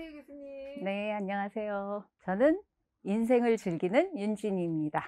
안녕하세요, 교수님. 네, 안녕하세요. 저는 인생을 즐기는 윤진희입니다.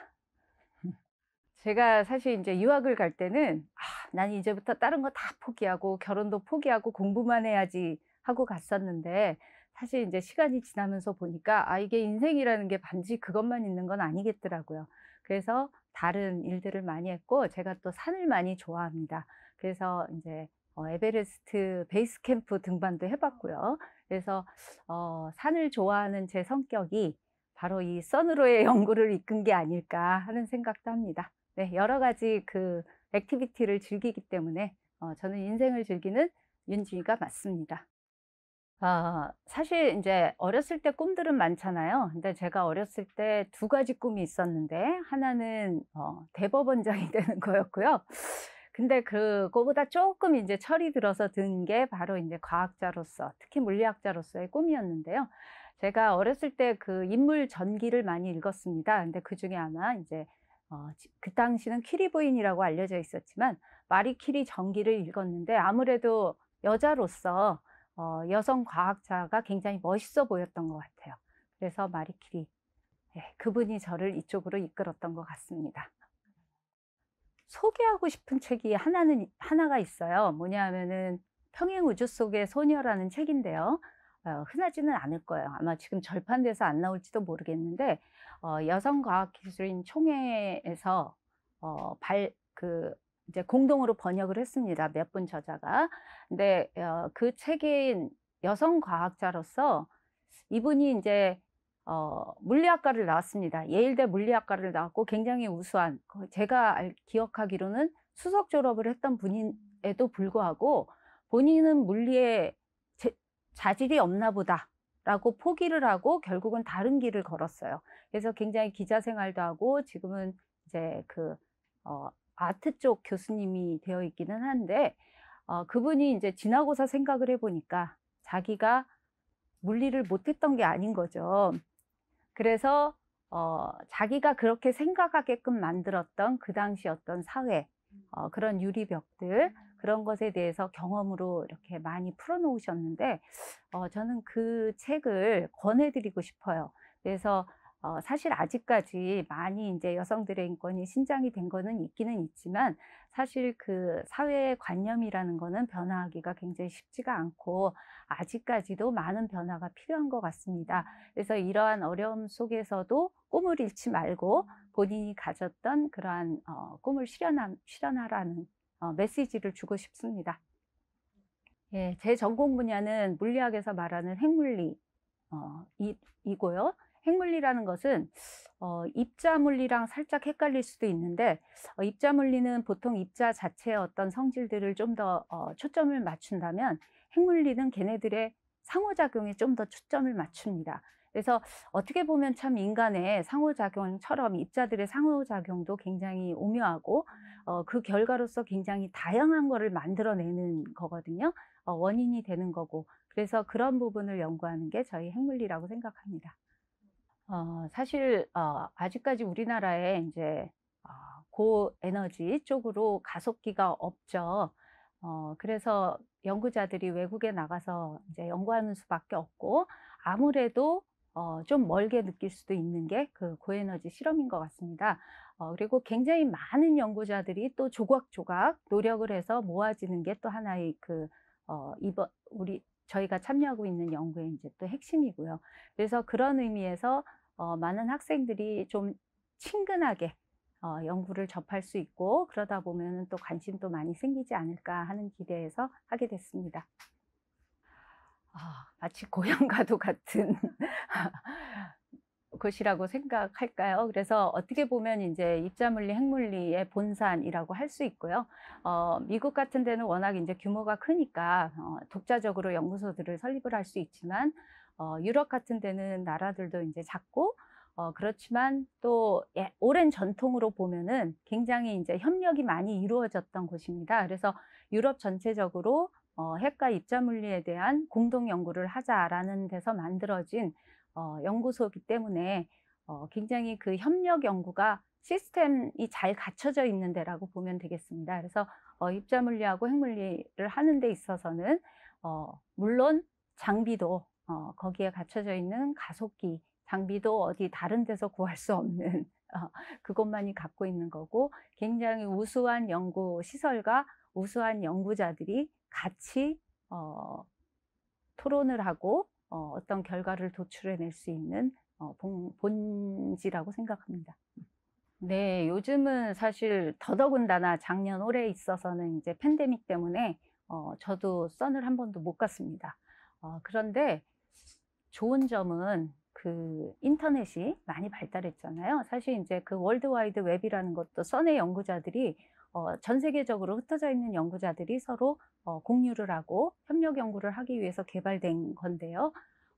제가 사실 이제 유학을 갈 때는 아, 난 이제부터 다른 거 다 포기하고 결혼도 포기하고 공부만 해야지 하고 갔었는데 사실 이제 시간이 지나면서 보니까 아 이게 인생이라는 게 반지 그것만 있는 건 아니겠더라고요. 그래서 다른 일들을 많이 했고 제가 또 산을 많이 좋아합니다. 그래서 이제 어, 에베레스트 베이스 캠프 등반도 해봤고요. 그래서 어, 산을 좋아하는 제 성격이 바로 이 선으로의 연구를 이끈 게 아닐까 하는 생각도 합니다. 네, 여러 가지 그 액티비티를 즐기기 때문에 어, 저는 인생을 즐기는 윤주이가 맞습니다. 어, 사실 이제 어렸을 때 꿈들은 많잖아요. 근데 제가 어렸을 때 두 가지 꿈이 있었는데 하나는 어, 대법원장이 되는 거였고요. 근데 그거보다 조금 이제 철이 들어서 든 게 바로 이제 과학자로서 특히 물리학자로서의 꿈이었는데요. 제가 어렸을 때 그 인물 전기를 많이 읽었습니다. 근데 그 중에 아마 이제 어, 그 당시는 키리 부인이라고 알려져 있었지만 마리 키리 전기를 읽었는데 아무래도 여자로서 어, 여성 과학자가 굉장히 멋있어 보였던 것 같아요. 그래서 마리 키리 예, 그분이 저를 이쪽으로 이끌었던 것 같습니다. 소개하고 싶은 책이 하나는 하나가 있어요. 뭐냐면은 평행 우주 속의 소녀라는 책인데요. 어, 흔하지는 않을 거예요. 아마 지금 절판돼서 안 나올지도 모르겠는데 어, 여성과학기술인 총회에서 어, 발, 그 이제 공동으로 번역을 했습니다. 몇 분 저자가. 근데 어, 그 책인 여성 과학자로서 이분이 이제 어, 물리학과를 나왔습니다. 예일대 물리학과를 나왔고 굉장히 우수한 제가 기억하기로는 수석 졸업을 했던 분인에도 불구하고 본인은 물리에 제, 자질이 없나 보다라고 포기를 하고 결국은 다른 길을 걸었어요. 그래서 굉장히 기자 생활도 하고 지금은 이제 그 어, 아트 쪽 교수님이 되어 있기는 한데 어, 그분이 이제 지나고서 생각을 해보니까 자기가 물리를 못했던 게 아닌 거죠. 그래서 어, 자기가 그렇게 생각하게끔 만들었던 그 당시 어떤 사회, 어, 그런 유리벽들, 그런 것에 대해서 경험으로 이렇게 많이 풀어놓으셨는데, 어, 저는 그 책을 권해드리고 싶어요. 그래서 어, 사실 아직까지 많이 이제 여성들의 인권이 신장이 된 거는 있기는 있지만 사실 그 사회의 관념이라는 거는 변화하기가 굉장히 쉽지가 않고 아직까지도 많은 변화가 필요한 것 같습니다. 그래서 이러한 어려움 속에서도 꿈을 잃지 말고 본인이 가졌던 그러한 어, 꿈을 실현하, 실현하라는 어, 메시지를 주고 싶습니다. 예, 제 전공 분야는 물리학에서 말하는 핵물리 어, 이, 이고요. 핵물리라는 것은 어, 입자 물리랑 살짝 헷갈릴 수도 있는데 어, 입자 물리는 보통 입자 자체의 어떤 성질들을 좀더 어, 초점을 맞춘다면 핵물리는 걔네들의 상호작용에 좀 더 초점을 맞춥니다. 그래서 어떻게 보면 참 인간의 상호작용처럼 입자들의 상호작용도 굉장히 오묘하고 어, 그 결과로서 굉장히 다양한 거를 만들어내는 거거든요. 어, 원인이 되는 거고 그래서 그런 부분을 연구하는 게 저희 핵물리라고 생각합니다. 어, 사실 어, 아직까지 우리나라에 이제 어, 아, 고에너지 쪽으로 가속기가 없죠. 어, 그래서 연구자들이 외국에 나가서 이제 연구하는 수밖에 없고 아무래도 어, 좀 멀게 느낄 수도 있는 게 그 고에너지 실험인 것 같습니다. 어, 그리고 굉장히 많은 연구자들이 또 조각조각 노력을 해서 모아지는 게 또 하나의 그 어, 이번 우리 저희가 참여하고 있는 연구의 이제 또 핵심이고요. 그래서 그런 의미에서 어, 많은 학생들이 좀 친근하게 어, 연구를 접할 수 있고 그러다 보면 또 관심도 많이 생기지 않을까 하는 기대에서 하게 됐습니다. 아, 마치 고향과도 같은 것이라고 생각할까요? 그래서 어떻게 보면 이제 입자물리 핵물리의 본산이라고 할 수 있고요. 어, 미국 같은 데는 워낙 이제 규모가 크니까 어, 독자적으로 연구소들을 설립을 할 수 있지만 어, 유럽 같은 데는 나라들도 이제 작고 어, 그렇지만 또 예, 오랜 전통으로 보면은 굉장히 이제 협력이 많이 이루어졌던 곳입니다. 그래서 유럽 전체적으로 어, 핵과 입자 물리에 대한 공동 연구를 하자라는 데서 만들어진 어, 연구소이기 때문에 어, 굉장히 그 협력 연구가 시스템이 잘 갖춰져 있는 데라고 보면 되겠습니다. 그래서 어, 입자 물리하고 핵 물리를 하는 데 있어서는 어, 물론 장비도 어, 거기에 갖춰져 있는 가속기 장비도 어디 다른 데서 구할 수 없는 어, 그것만이 갖고 있는 거고 굉장히 우수한 연구 시설과 우수한 연구자들이 같이 어, 토론을 하고 어, 어떤 결과를 도출해낼 수 있는 어, 본, 본지라고 생각합니다. 네, 요즘은 사실 더더군다나 작년 올해 있어서는 이제 팬데믹 때문에 어, 저도 썬을한 번도 못 갔습니다. 어, 그런데 좋은 점은 그 인터넷이 많이 발달했잖아요. 사실 이제 그 월드와이드 웹이라는 것도 선의 연구자들이 어, 전 세계적으로 흩어져 있는 연구자들이 서로 어, 공유를 하고 협력 연구를 하기 위해서 개발된 건데요.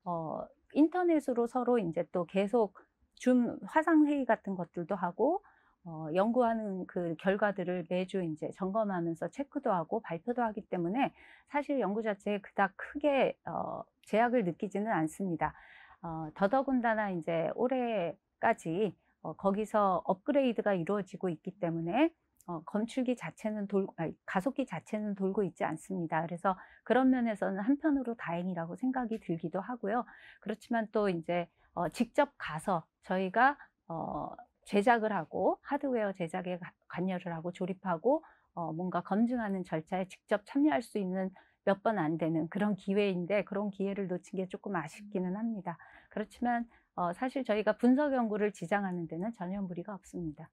어, 인터넷으로 서로 이제 또 계속 줌 화상회의 같은 것들도 하고 어, 연구하는 그 결과들을 매주 이제 점검하면서 체크도 하고 발표도 하기 때문에 사실 연구 자체에 그닥 크게 어, 제약을 느끼지는 않습니다. 어, 더더군다나 이제 올해까지 어, 거기서 업그레이드가 이루어지고 있기 때문에 어, 검출기 자체는 돌, 가속기 자체는 돌고 있지 않습니다. 그래서 그런 면에서는 한편으로 다행이라고 생각이 들기도 하고요. 그렇지만 또 이제 어, 직접 가서 저희가 어, 제작을 하고 하드웨어 제작에 관여를 하고 조립하고 어, 뭔가 검증하는 절차에 직접 참여할 수 있는 몇 번 안 되는 그런 기회인데 그런 기회를 놓친 게 조금 음. 아쉽기는 합니다. 그렇지만 어, 사실 저희가 분석 연구를 지장하는 데는 전혀 무리가 없습니다.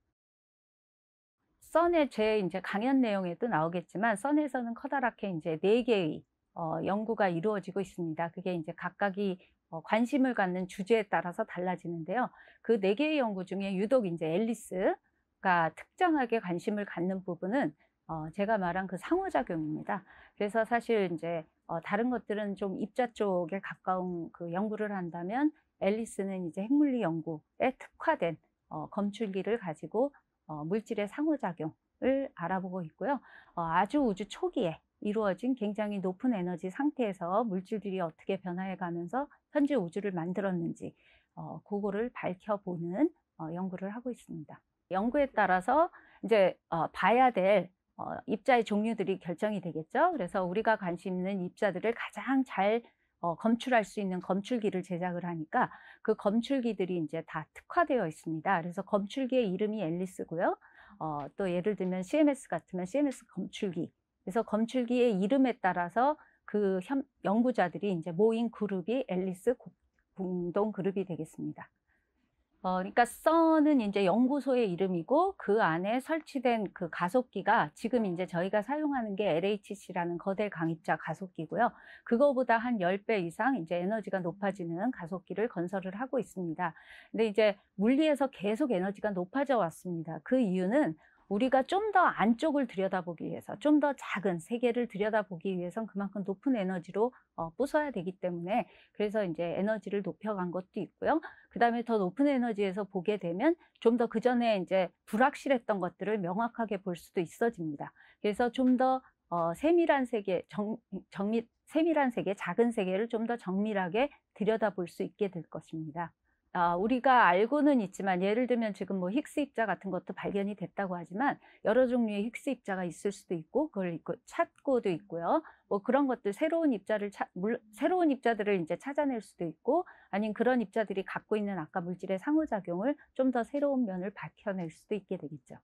썬의제 이제 강연 내용에도 나오겠지만 썬에서는 커다랗게 이제 네 개의 어, 연구가 이루어지고 있습니다. 그게 이제 각각이 어, 관심을 갖는 주제에 따라서 달라지는데요. 그 네 개의 연구 중에 유독 이제 앨리스가 특정하게 관심을 갖는 부분은 어, 제가 말한 그 상호작용입니다. 그래서 사실 이제 어, 다른 것들은 좀 입자 쪽에 가까운 그 연구를 한다면 앨리스는 이제 핵물리 연구에 특화된 어, 검출기를 가지고 어, 물질의 상호작용을 알아보고 있고요. 어, 아주 우주 초기에 이루어진 굉장히 높은 에너지 상태에서 물질들이 어떻게 변화해 가면서 현재 우주를 만들었는지 어, 그거를 밝혀보는 어, 연구를 하고 있습니다. 연구에 따라서 이제 어, 봐야 될 어, 입자의 종류들이 결정이 되겠죠. 그래서 우리가 관심 있는 입자들을 가장 잘 어, 검출할 수 있는 검출기를 제작을 하니까 그 검출기들이 이제 다 특화되어 있습니다. 그래서 검출기의 이름이 앨리스고요. 어, 또 예를 들면 CMS 같으면 CMS 검출기. 그래서 검출기의 이름에 따라서 그 현, 연구자들이 이제 모인 그룹이 앨리스 공동 그룹이 되겠습니다. 어, 그러니까 써는 이제 연구소의 이름이고 그 안에 설치된 그 가속기가 지금 이제 저희가 사용하는 게 LHC라는 거대 강입자 가속기고요. 그거보다 한 열 배 이상 이제 에너지가 높아지는 가속기를 건설을 하고 있습니다. 근데 이제 물리에서 계속 에너지가 높아져 왔습니다. 그 이유는 우리가 좀 더 안쪽을 들여다보기 위해서 좀 더 작은 세계를 들여다보기 위해선 그만큼 높은 에너지로 어, 부숴야 되기 때문에 그래서 이제 에너지를 높여간 것도 있고요. 그 다음에 더 높은 에너지에서 보게 되면 좀 더 그 전에 이제 불확실했던 것들을 명확하게 볼 수도 있어집니다. 그래서 좀 더 어, 세밀한 세계, 정, 정밀, 세밀한 세계, 작은 세계를 좀 더 정밀하게 들여다볼 수 있게 될 것입니다. 아, 우리가 알고는 있지만 예를 들면 지금 뭐 힉스 입자 같은 것도 발견이 됐다고 하지만 여러 종류의 힉스 입자가 있을 수도 있고 그걸 찾고도 있고요. 뭐 그런 것들 새로운 입자를 찾 새로운 입자들을 이제 찾아낼 수도 있고 아니면 그런 입자들이 갖고 있는 아까 물질의 상호작용을 좀 더 새로운 면을 밝혀낼 수도 있게 되겠죠.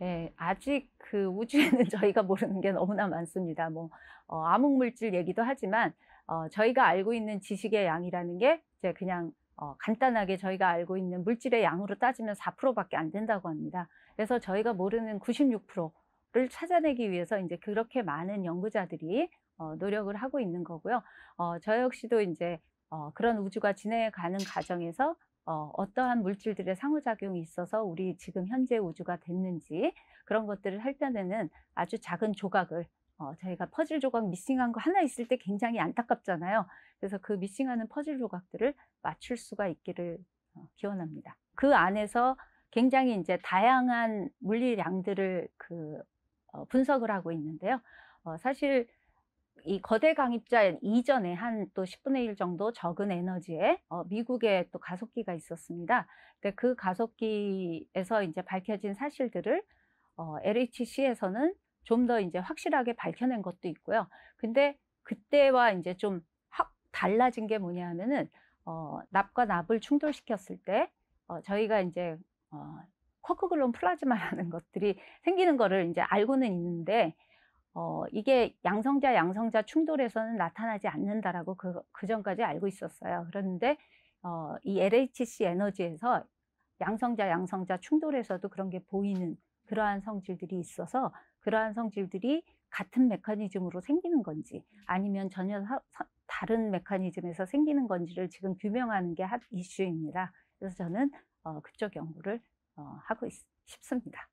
예, 아직 그 우주에는 저희가 모르는 게 너무나 많습니다. 뭐 어, 암흑 물질 얘기도 하지만 어, 저희가 알고 있는 지식의 양이라는 게 이제 그냥 어, 간단하게 저희가 알고 있는 물질의 양으로 따지면 4%밖에 안 된다고 합니다. 그래서 저희가 모르는 96%를 찾아내기 위해서 이제 그렇게 많은 연구자들이 어, 노력을 하고 있는 거고요. 어, 저 역시도 이제 어, 그런 우주가 진행해가는 과정에서 어, 어떠한 물질들의 상호작용이 있어서 우리 지금 현재 우주가 됐는지 그런 것들을 할 때는 아주 작은 조각을 어, 저희가 퍼즐 조각 미싱한 거 하나 있을 때 굉장히 안타깝잖아요. 그래서 그 미싱하는 퍼즐 조각들을 맞출 수가 있기를 어, 기원합니다. 그 안에서 굉장히 이제 다양한 물리량들을 그 어, 분석을 하고 있는데요. 어, 사실 이 거대 강입자 이전에 한 또 10분의 1 정도 적은 에너지에 어, 미국의또 가속기가 있었습니다. 근데 그 가속기에서 이제 밝혀진 사실들을 어, LHC에서는 좀더 이제 확실하게 밝혀낸 것도 있고요. 근데 그때와 이제 좀 확 달라진 게 뭐냐 하면은 어, 납과 납을 충돌시켰을 때 어, 저희가 이제 어, 쿼크글론 플라즈마라는 것들이 생기는 거를 이제 알고는 있는데 어, 이게 양성자 양성자 충돌에서는 나타나지 않는다라고 그, 그 전까지 알고 있었어요. 그런데 어, 이 LHC 에너지에서 양성자 양성자 충돌에서도 그런 게 보이는 그러한 성질들이 있어서 그러한 성질들이 같은 메커니즘으로 생기는 건지 아니면 전혀 다른 메커니즘에서 생기는 건지를 지금 규명하는 게 핫 이슈입니다. 그래서 저는 어, 그쪽 연구를 어, 하고 싶습니다.